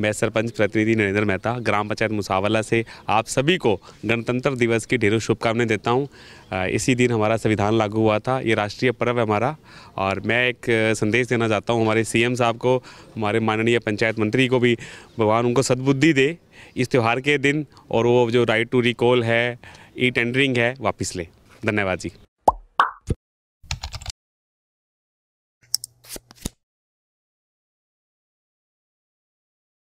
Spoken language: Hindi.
मैं सरपंच प्रतिनिधि नरेंद्र मेहता ग्राम पंचायत मुसावला से आप सभी को गणतंत्र दिवस की ढेरों शुभकामनाएं देता हूं इसी दिन हमारा संविधान लागू हुआ था ये राष्ट्रीय पर्व है हमारा और मैं एक संदेश देना चाहता हूं हमारे सीएम साहब को हमारे माननीय पंचायत मंत्री को भी भगवान उनको सद्बुद्धि दे इस त्यौहार के दिन और वो जो राइट टू रिकॉल है ई टेंडरिंग है वापस ले धन्यवाद जी